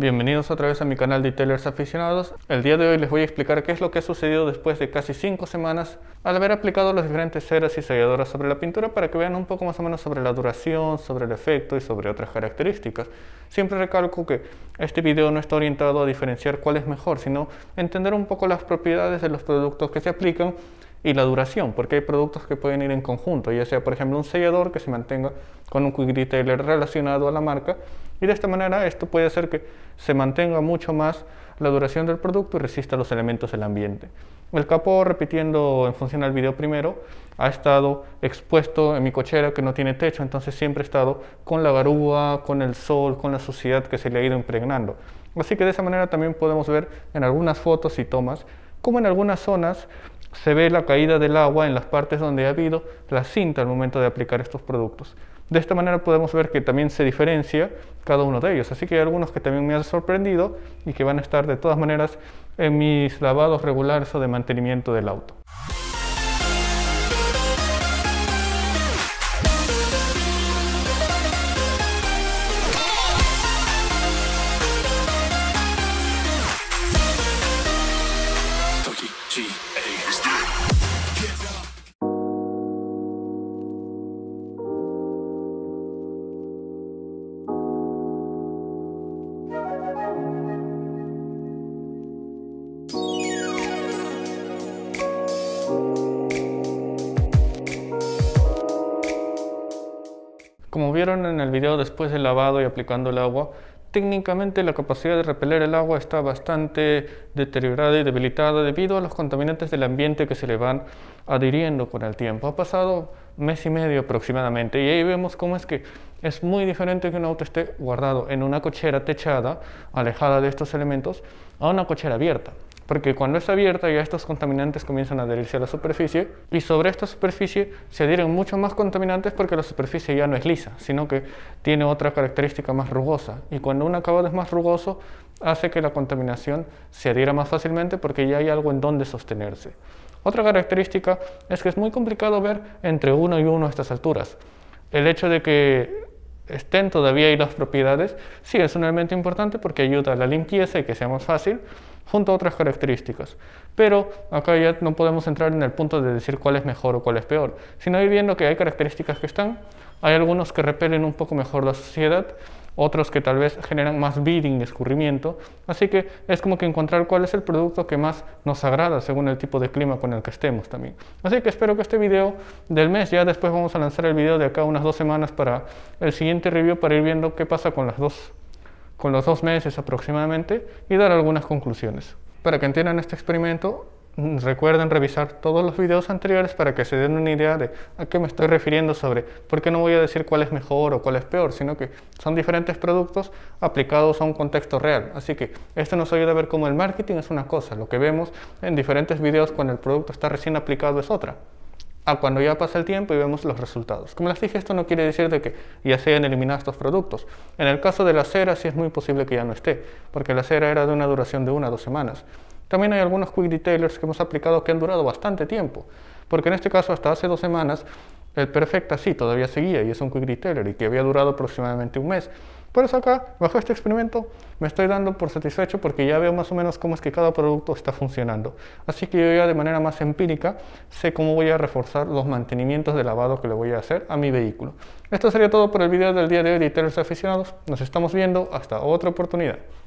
Bienvenidos otra vez a mi canal de tellers Aficionados. El día de hoy les voy a explicar qué es lo que ha sucedido después de casi 5 semanas al haber aplicado las diferentes ceras y selladoras sobre la pintura para que vean un poco más o menos sobre la duración, sobre el efecto y sobre otras características. Siempre recalco que este video no está orientado a diferenciar cuál es mejor, sino entender un poco las propiedades de los productos que se aplican y la duración, porque hay productos que pueden ir en conjunto, ya sea por ejemplo un sellador que se mantenga con un quick retailer relacionado a la marca y de esta manera esto puede hacer que se mantenga mucho más la duración del producto y resista los elementos del ambiente. El capó, repitiendo en función al video primero, ha estado expuesto en mi cochera que no tiene techo, entonces siempre ha estado con la garúa, con el sol, con la suciedad que se le ha ido impregnando. Así que de esa manera también podemos ver en algunas fotos y tomas como en algunas zonas se ve la caída del agua en las partes donde ha habido la cinta al momento de aplicar estos productos. De esta manera podemos ver que también se diferencia cada uno de ellos. Así que hay algunos que también me han sorprendido y que van a estar de todas maneras en mis lavados regulares o de mantenimiento del auto. Como vieron en el video después del lavado y aplicando el agua, técnicamente la capacidad de repeler el agua está bastante deteriorada y debilitada debido a los contaminantes del ambiente que se le van adhiriendo con el tiempo. Ha pasado mes y medio aproximadamente y ahí vemos cómo es que es muy diferente que un auto esté guardado en una cochera techada, alejada de estos elementos, a una cochera abierta porque cuando es abierta ya estos contaminantes comienzan a adherirse a la superficie y sobre esta superficie se adhieren muchos más contaminantes porque la superficie ya no es lisa, sino que tiene otra característica más rugosa y cuando un acabado es más rugoso hace que la contaminación se adhiera más fácilmente porque ya hay algo en donde sostenerse. Otra característica es que es muy complicado ver entre uno y uno a estas alturas. El hecho de que estén todavía ahí las propiedades sí es un elemento importante porque ayuda a la limpieza y que sea más fácil, junto a otras características. Pero acá ya no podemos entrar en el punto de decir cuál es mejor o cuál es peor, sino ir viendo que hay características que están, hay algunos que repelen un poco mejor la sociedad, otros que tal vez generan más bidding, escurrimiento, así que es como que encontrar cuál es el producto que más nos agrada según el tipo de clima con el que estemos también. Así que espero que este video del mes, ya después vamos a lanzar el video de acá unas dos semanas para el siguiente review para ir viendo qué pasa con las dos con los dos meses aproximadamente y dar algunas conclusiones. Para que entiendan este experimento, recuerden revisar todos los videos anteriores para que se den una idea de a qué me estoy refiriendo sobre por qué no voy a decir cuál es mejor o cuál es peor, sino que son diferentes productos aplicados a un contexto real. Así que esto nos ayuda a ver cómo el marketing es una cosa, lo que vemos en diferentes videos cuando el producto está recién aplicado es otra cuando ya pasa el tiempo y vemos los resultados. Como les dije, esto no quiere decir de que ya se hayan eliminado estos productos. En el caso de la cera sí es muy posible que ya no esté, porque la cera era de una duración de una o dos semanas. También hay algunos quick detailers que hemos aplicado que han durado bastante tiempo, porque en este caso hasta hace dos semanas el perfecta sí todavía seguía y es un quick detailer y que había durado aproximadamente un mes. Por eso acá, bajo este experimento, me estoy dando por satisfecho porque ya veo más o menos cómo es que cada producto está funcionando. Así que yo ya de manera más empírica sé cómo voy a reforzar los mantenimientos de lavado que le voy a hacer a mi vehículo. Esto sería todo por el video del día de hoy Aficionados. Nos estamos viendo hasta otra oportunidad.